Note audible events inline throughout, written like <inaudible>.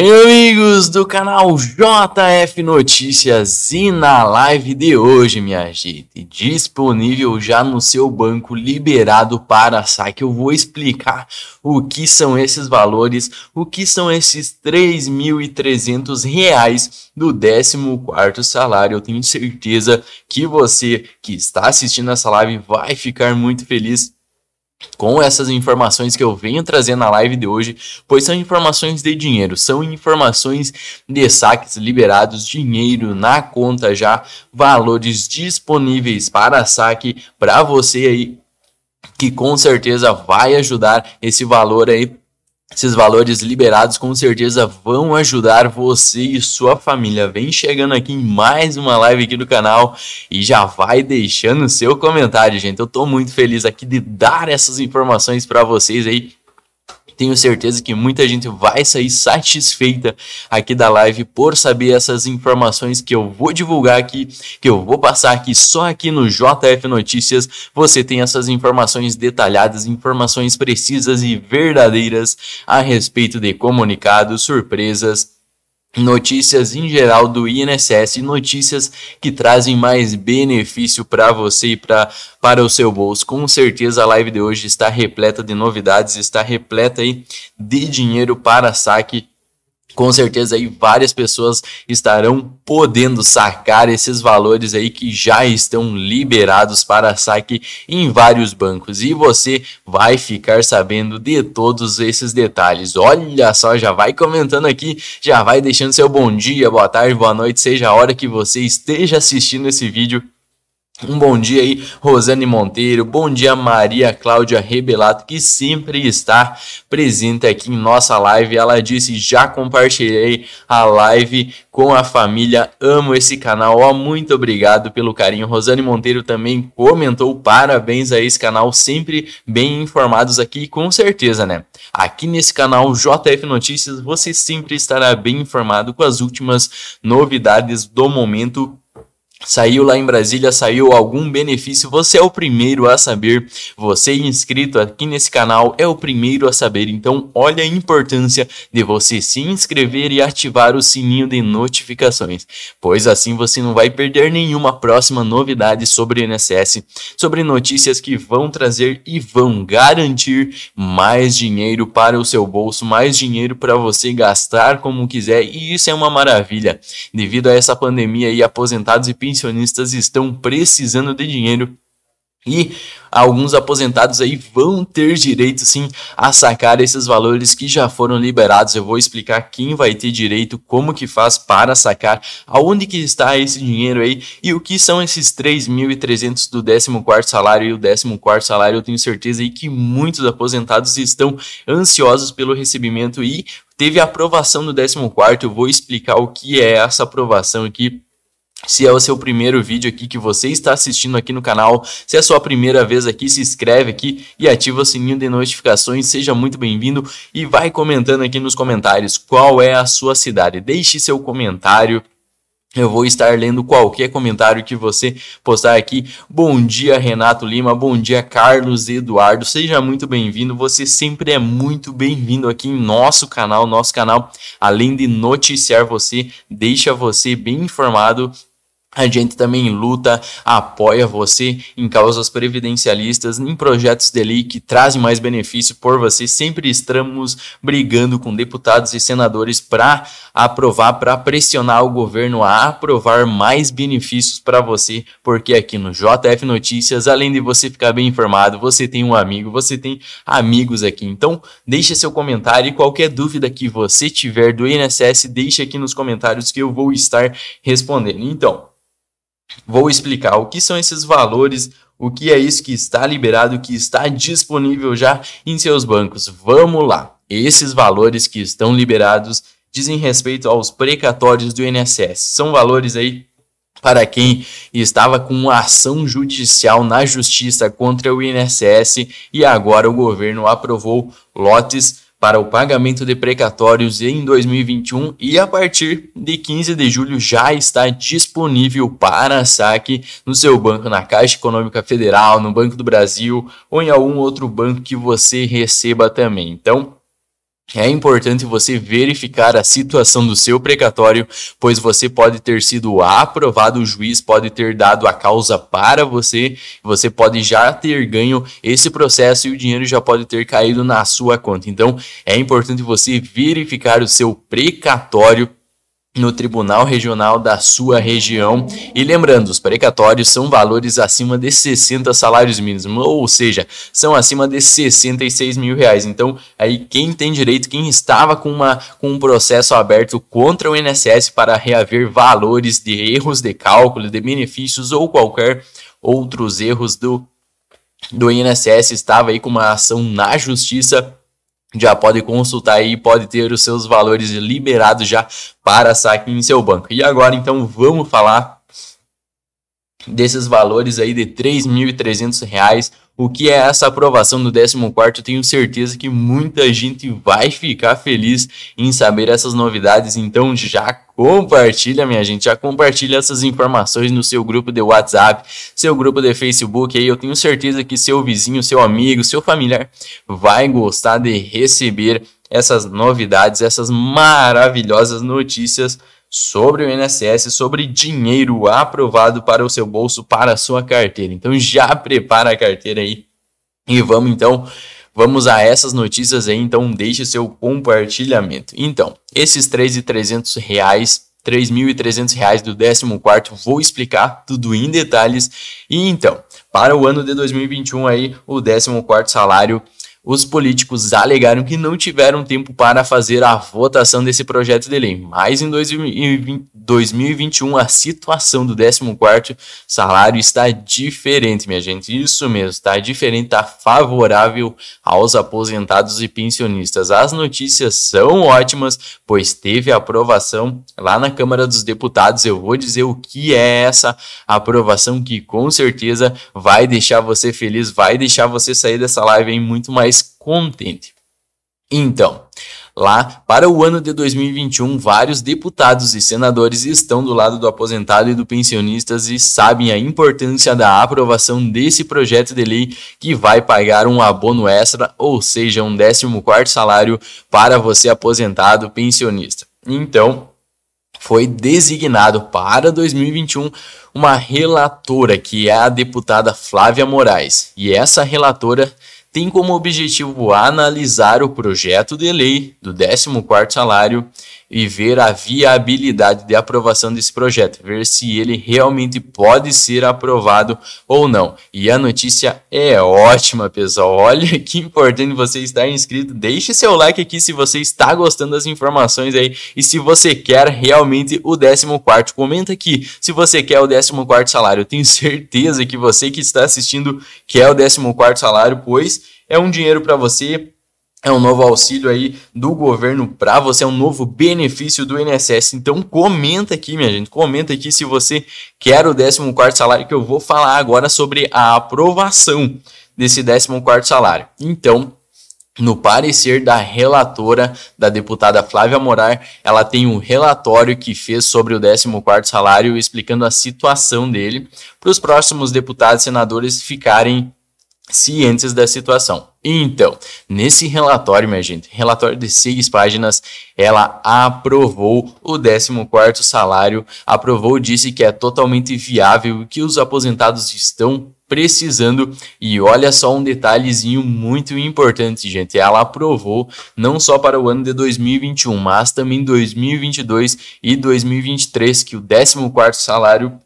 Bem, amigos do canal JF Notícias e na live de hoje, minha gente, disponível já no seu banco liberado para saque, eu vou explicar o que são esses valores, o que são esses R$ reais do 14º salário. Eu tenho certeza que você que está assistindo essa live vai ficar muito feliz com essas informações que eu venho trazendo na live de hoje, pois são informações de dinheiro, são informações de saques liberados, dinheiro na conta já, valores disponíveis para saque para você aí que com certeza vai ajudar esse valor aí esses valores liberados com certeza vão ajudar você e sua família. Vem chegando aqui em mais uma live aqui do canal e já vai deixando seu comentário, gente. Eu tô muito feliz aqui de dar essas informações para vocês aí tenho certeza que muita gente vai sair satisfeita aqui da live por saber essas informações que eu vou divulgar aqui, que eu vou passar aqui só aqui no JF Notícias. Você tem essas informações detalhadas, informações precisas e verdadeiras a respeito de comunicados, surpresas notícias em geral do INSS notícias que trazem mais benefício para você e pra, para o seu bolso. Com certeza a live de hoje está repleta de novidades, está repleta aí de dinheiro para saque com certeza aí várias pessoas estarão podendo sacar esses valores aí que já estão liberados para saque em vários bancos e você vai ficar sabendo de todos esses detalhes. Olha só, já vai comentando aqui, já vai deixando seu bom dia, boa tarde, boa noite, seja a hora que você esteja assistindo esse vídeo um bom dia aí, Rosane Monteiro. Bom dia, Maria Cláudia Rebelato, que sempre está presente aqui em nossa live. Ela disse: já compartilhei a live com a família. Amo esse canal. Ó, muito obrigado pelo carinho. Rosane Monteiro também comentou: parabéns a esse canal. Sempre bem informados aqui, com certeza, né? Aqui nesse canal JF Notícias, você sempre estará bem informado com as últimas novidades do momento Saiu lá em Brasília, saiu algum benefício? Você é o primeiro a saber. Você é inscrito aqui nesse canal é o primeiro a saber. Então, olha a importância de você se inscrever e ativar o sininho de notificações, pois assim você não vai perder nenhuma próxima novidade sobre o INSS, sobre notícias que vão trazer e vão garantir mais dinheiro para o seu bolso, mais dinheiro para você gastar como quiser. E isso é uma maravilha. Devido a essa pandemia e aposentados e pensionistas estão precisando de dinheiro e alguns aposentados aí vão ter direito sim a sacar esses valores que já foram liberados. Eu vou explicar quem vai ter direito, como que faz para sacar, aonde que está esse dinheiro aí e o que são esses 3.300 do 14 salário e o 14 salário. Eu tenho certeza aí que muitos aposentados estão ansiosos pelo recebimento e teve aprovação do 14 Eu vou explicar o que é essa aprovação aqui se é o seu primeiro vídeo aqui que você está assistindo aqui no canal, se é a sua primeira vez aqui, se inscreve aqui e ativa o sininho de notificações. Seja muito bem-vindo e vai comentando aqui nos comentários qual é a sua cidade. Deixe seu comentário. Eu vou estar lendo qualquer comentário que você postar aqui. Bom dia, Renato Lima. Bom dia, Carlos Eduardo. Seja muito bem-vindo. Você sempre é muito bem-vindo aqui em nosso canal. Nosso canal, além de noticiar você, deixa você bem informado a gente também luta, apoia você em causas previdencialistas, em projetos de lei que trazem mais benefício por você. Sempre estamos brigando com deputados e senadores para aprovar, para pressionar o governo a aprovar mais benefícios para você, porque aqui no JF Notícias, além de você ficar bem informado, você tem um amigo, você tem amigos aqui. Então, deixa seu comentário e qualquer dúvida que você tiver do INSS, deixa aqui nos comentários que eu vou estar respondendo. Então, Vou explicar o que são esses valores, o que é isso que está liberado, que está disponível já em seus bancos. Vamos lá. Esses valores que estão liberados dizem respeito aos precatórios do INSS. São valores aí para quem estava com uma ação judicial na justiça contra o INSS e agora o governo aprovou lotes para o pagamento de precatórios em 2021 e a partir de 15 de julho já está disponível para saque no seu banco, na Caixa Econômica Federal, no Banco do Brasil ou em algum outro banco que você receba também. Então, é importante você verificar a situação do seu precatório, pois você pode ter sido aprovado, o juiz pode ter dado a causa para você, você pode já ter ganho esse processo e o dinheiro já pode ter caído na sua conta. Então, é importante você verificar o seu precatório no Tribunal Regional da sua região. E lembrando, os precatórios são valores acima de 60 salários mínimos, ou seja, são acima de 66 mil reais. Então, aí quem tem direito, quem estava com, uma, com um processo aberto contra o INSS para reaver valores de erros de cálculo, de benefícios ou qualquer outros erros do, do INSS, estava aí com uma ação na justiça já pode consultar e pode ter os seus valores liberados já para saque em seu banco. E agora então vamos falar desses valores aí de R$ 3.300 o que é essa aprovação do 14, tenho certeza que muita gente vai ficar feliz em saber essas novidades, então já compartilha, minha gente, já compartilha essas informações no seu grupo de WhatsApp, seu grupo de Facebook, aí eu tenho certeza que seu vizinho, seu amigo, seu familiar vai gostar de receber essas novidades, essas maravilhosas notícias sobre o INSS, sobre dinheiro aprovado para o seu bolso, para a sua carteira. Então já prepara a carteira aí e vamos então Vamos a essas notícias aí, então deixe seu compartilhamento. Então, esses R$ 3.300, R$ 3.300 do 14º, vou explicar tudo em detalhes. E então, para o ano de 2021 aí, o 14º salário os políticos alegaram que não tiveram tempo para fazer a votação desse projeto de lei, mas em 2021 a situação do 14 salário está diferente, minha gente. Isso mesmo, está diferente, está favorável aos aposentados e pensionistas. As notícias são ótimas, pois teve aprovação lá na Câmara dos Deputados. Eu vou dizer o que é essa aprovação que com certeza vai deixar você feliz, vai deixar você sair dessa live hein, muito mais contente. Então, Lá, para o ano de 2021, vários deputados e senadores estão do lado do aposentado e do pensionista e sabem a importância da aprovação desse projeto de lei que vai pagar um abono extra, ou seja, um 14 salário para você aposentado pensionista. Então, foi designado para 2021 uma relatora que é a deputada Flávia Moraes, e essa relatora tem como objetivo analisar o projeto de lei do 14º salário e ver a viabilidade de aprovação desse projeto, ver se ele realmente pode ser aprovado ou não. E a notícia é ótima, pessoal. <laughs> Olha que importante você estar inscrito. Deixe seu like aqui se você está gostando das informações aí e se você quer realmente o 14º, comenta aqui se você quer o 14 salário. Eu tenho certeza que você que está assistindo quer o 14 salário, pois é um dinheiro para você é um novo auxílio aí do governo para você, é um novo benefício do INSS. Então comenta aqui, minha gente, comenta aqui se você quer o 14º salário que eu vou falar agora sobre a aprovação desse 14º salário. Então, no parecer da relatora, da deputada Flávia Morar, ela tem um relatório que fez sobre o 14º salário, explicando a situação dele, para os próximos deputados e senadores ficarem cientes da situação. Então, nesse relatório, minha gente, relatório de seis páginas, ela aprovou o 14º salário, aprovou, disse que é totalmente viável e que os aposentados estão precisando. E olha só um detalhezinho muito importante, gente. Ela aprovou não só para o ano de 2021, mas também 2022 e 2023 que o 14º salário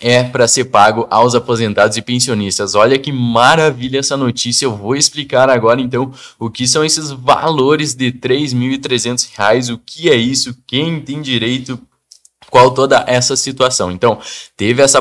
é para ser pago aos aposentados e pensionistas. Olha que maravilha essa notícia. Eu vou explicar agora então o que são esses valores de R$ 3.300, o que é isso, quem tem direito, qual toda essa situação. Então, teve essa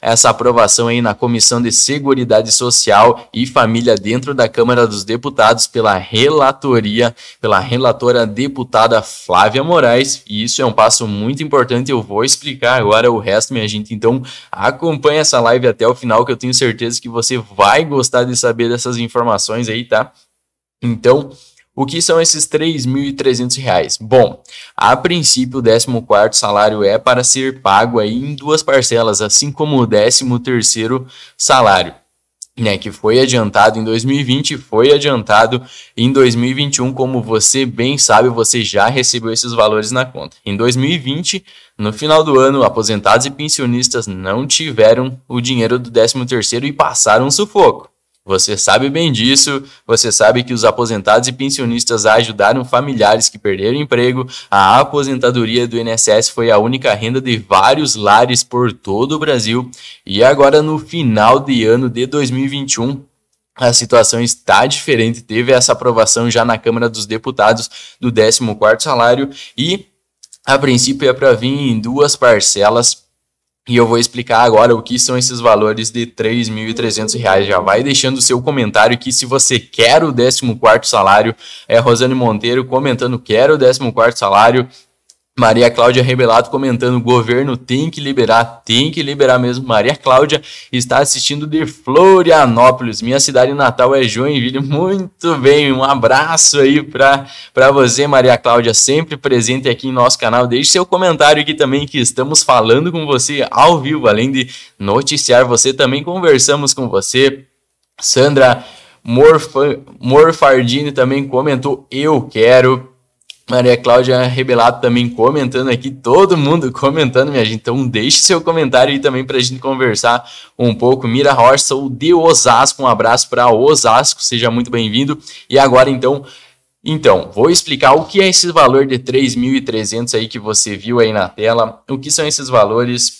essa aprovação aí na Comissão de Seguridade Social e Família dentro da Câmara dos Deputados pela relatoria, pela relatora deputada Flávia Moraes, e isso é um passo muito importante, eu vou explicar agora o resto, minha gente. Então, acompanha essa live até o final que eu tenho certeza que você vai gostar de saber dessas informações aí, tá? Então, o que são esses R$ 3.300? Bom, a princípio o 14º salário é para ser pago aí em duas parcelas, assim como o 13º salário. Né, que foi adiantado em 2020 e foi adiantado em 2021, como você bem sabe, você já recebeu esses valores na conta. Em 2020, no final do ano, aposentados e pensionistas não tiveram o dinheiro do 13º e passaram sufoco. Você sabe bem disso, você sabe que os aposentados e pensionistas ajudaram familiares que perderam emprego, a aposentadoria do INSS foi a única renda de vários lares por todo o Brasil, e agora no final de ano de 2021, a situação está diferente. Teve essa aprovação já na Câmara dos Deputados do 14º salário e, a princípio, é para vir em duas parcelas e eu vou explicar agora o que são esses valores de R$ 3.300. Já vai deixando o seu comentário que se você quer o 14 quarto salário, é Rosane Monteiro comentando quero o 14 quarto salário, Maria Cláudia Rebelato comentando: o governo tem que liberar, tem que liberar mesmo. Maria Cláudia está assistindo de Florianópolis, minha cidade natal é Joinville. Muito bem, um abraço aí para você, Maria Cláudia, sempre presente aqui em nosso canal. Deixe seu comentário aqui também, que estamos falando com você ao vivo, além de noticiar você, também conversamos com você. Sandra Morfardini também comentou: eu quero. Maria Cláudia Rebelato também comentando aqui, todo mundo comentando, minha gente. Então deixe seu comentário aí também para a gente conversar um pouco. Mira Horst, de Osasco, um abraço para Osasco, seja muito bem-vindo. E agora então, então, vou explicar o que é esse valor de 3.300 aí que você viu aí na tela, o que são esses valores,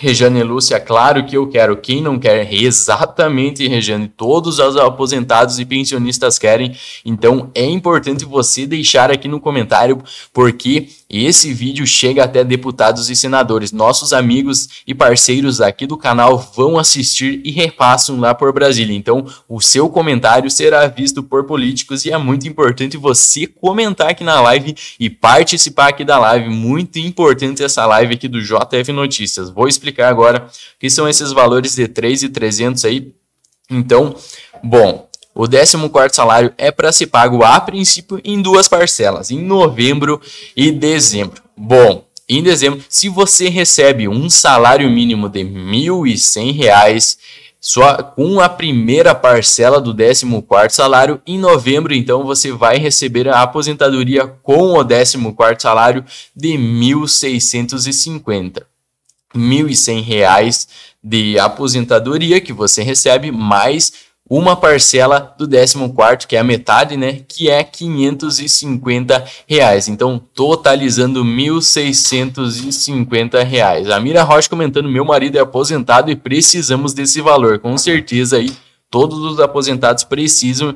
Rejane Lúcia, é claro que eu quero. Quem não quer? Exatamente, Rejane. Todos os aposentados e pensionistas querem. Então é importante você deixar aqui no comentário, porque esse vídeo chega até deputados e senadores. Nossos amigos e parceiros aqui do canal vão assistir e repassam lá por Brasília. Então o seu comentário será visto por políticos e é muito importante você comentar aqui na live e participar aqui da live. Muito importante essa live aqui do JF Notícias. Vou explicar explicar agora que são esses valores de 3 e 300 aí. Então, bom, o 14 salário é para ser pago a princípio em duas parcelas, em novembro e dezembro. Bom, em dezembro, se você recebe um salário mínimo de R$ 1.100, só com a primeira parcela do 14 salário em novembro, então você vai receber a aposentadoria com o 14 salário de 1.650. R$ 1.100 de aposentadoria que você recebe, mais uma parcela do 14, que é a metade, né? Que é 550 reais. Então, totalizando 1.650 reais. A Mira Rocha comentando: meu marido é aposentado e precisamos desse valor. Com certeza aí, todos os aposentados precisam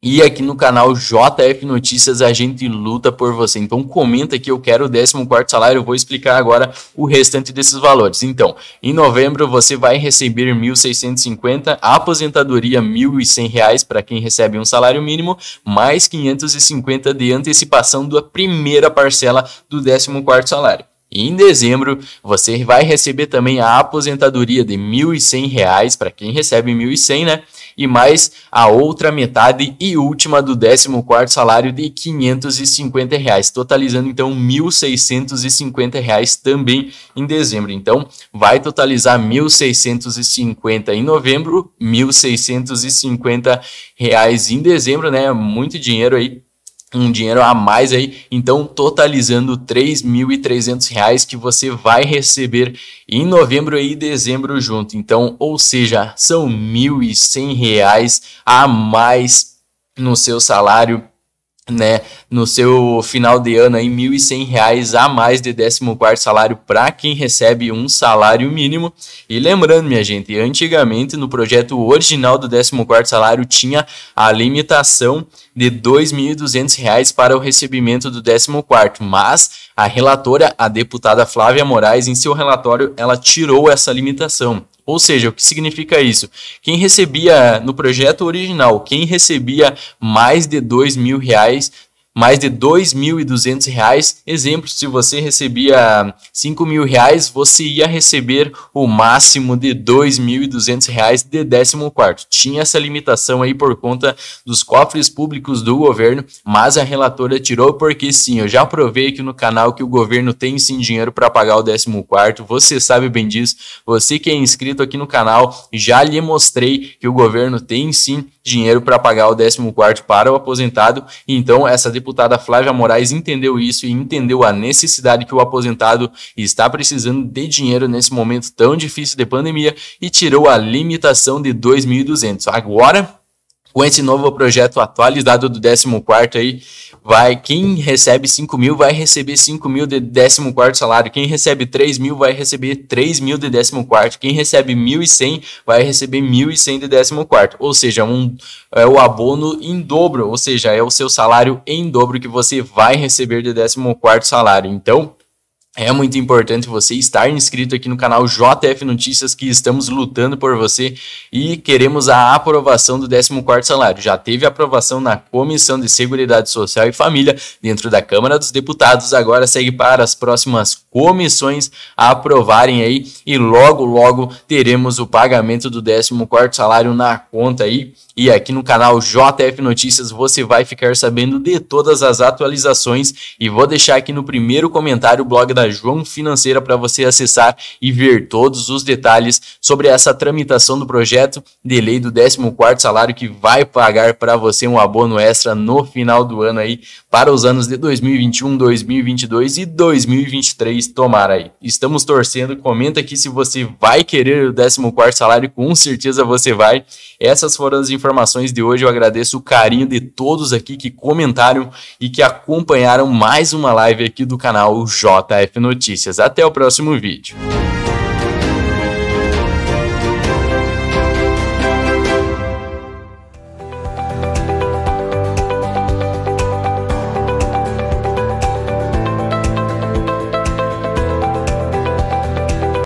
e aqui no canal JF Notícias a gente luta por você. Então comenta que eu quero o 14 salário, eu vou explicar agora o restante desses valores. Então, em novembro você vai receber 1.650, a aposentadoria R$ 1.100 para quem recebe um salário mínimo, mais 550 de antecipação da primeira parcela do 14 salário. E em dezembro, você vai receber também a aposentadoria de R$ 1.100, para quem recebe R$ 1.100, né? E mais a outra metade e última do 14º salário de R$ 550, reais, totalizando então R$ 1.650 reais também em dezembro. Então, vai totalizar R$ 1.650 em novembro, R$ 1.650 reais em dezembro, né? Muito dinheiro aí um dinheiro a mais aí, então totalizando R$ 3.300 que você vai receber em novembro e dezembro junto. Então, ou seja, são R$ 1.100 a mais no seu salário né, no seu final de ano aí, R$ 1.100 a mais de 14º salário para quem recebe um salário mínimo. E lembrando, minha gente, antigamente no projeto original do 14º salário tinha a limitação de R$ 2.200 para o recebimento do 14º, mas a relatora, a deputada Flávia Moraes, em seu relatório, ela tirou essa limitação. Ou seja, o que significa isso? Quem recebia no projeto original, quem recebia mais de dois mil reais mais de R$ 2.200. Exemplo, se você recebia R$ 5.000, você ia receber o máximo de R$ 2.200 de 14. Tinha essa limitação aí por conta dos cofres públicos do governo, mas a relatora tirou porque sim, eu já provei aqui no canal que o governo tem sim dinheiro para pagar o 14. Você sabe bem disso. Você que é inscrito aqui no canal, já lhe mostrei que o governo tem sim dinheiro para pagar o 14 para o aposentado. Então, essa deputada Flávia Moraes entendeu isso e entendeu a necessidade que o aposentado está precisando de dinheiro nesse momento tão difícil de pandemia e tirou a limitação de 2.200. Agora, com esse novo projeto atualizado do 14 aí, vai quem recebe 5 mil vai receber 5 mil de 14 salário, quem recebe 3 mil vai receber 3 mil de 14, quem recebe 1.100 vai receber 1.100 de 14, ou seja, um, é o abono em dobro, ou seja, é o seu salário em dobro que você vai receber de 14 salário. Então, é muito importante você estar inscrito aqui no canal JF Notícias, que estamos lutando por você e queremos a aprovação do 14 salário. Já teve aprovação na Comissão de Seguridade Social e Família dentro da Câmara dos Deputados, agora segue para as próximas comissões aprovarem aí e logo, logo teremos o pagamento do 14 salário na conta aí. E aqui no canal JF Notícias você vai ficar sabendo de todas as atualizações e vou deixar aqui no primeiro comentário o blog da João Financeira para você acessar e ver todos os detalhes sobre essa tramitação do projeto de lei do 14 salário que vai pagar para você um abono extra no final do ano aí para os anos de 2021, 2022 e 2023, tomara aí. Estamos torcendo, comenta aqui se você vai querer o 14 salário, com certeza você vai. Essas foram as informações de hoje, eu agradeço o carinho de todos aqui que comentaram e que acompanharam mais uma live aqui do canal JF Notícias. Até o próximo vídeo.